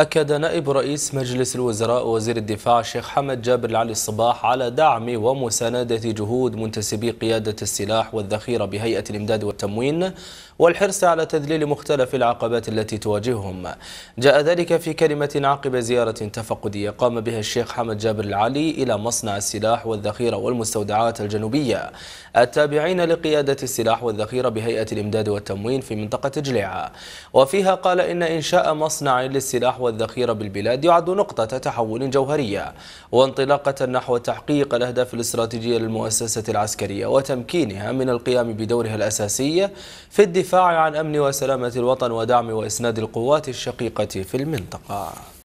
أكد نائب رئيس مجلس الوزراء وزير الدفاع الشيخ حمد جابر العلي الصباح على دعم ومساندة جهود منتسبي قيادة السلاح والذخيرة بهيئة الإمداد والتموين والحرص على تذليل مختلف العقبات التي تواجههم جاء ذلك في كلمة عقب زيارة تفقدية قام بها الشيخ حمد جابر العلي إلى مصنع السلاح والذخيرة والمستودعات الجنوبية التابعين لقيادة السلاح والذخيرة بهيئة الإمداد والتموين في منطقة جليعة وفيها قال إن إنشاء مصنع للسلاح والذخيرة والذخيرة بالبلاد يعد نقطة تحول جوهرية وانطلاقة نحو تحقيق الأهداف الاستراتيجية للمؤسسة العسكرية وتمكينها من القيام بدورها الأساسي في الدفاع عن أمن وسلامة الوطن ودعم وإسناد القوات الشقيقة في المنطقة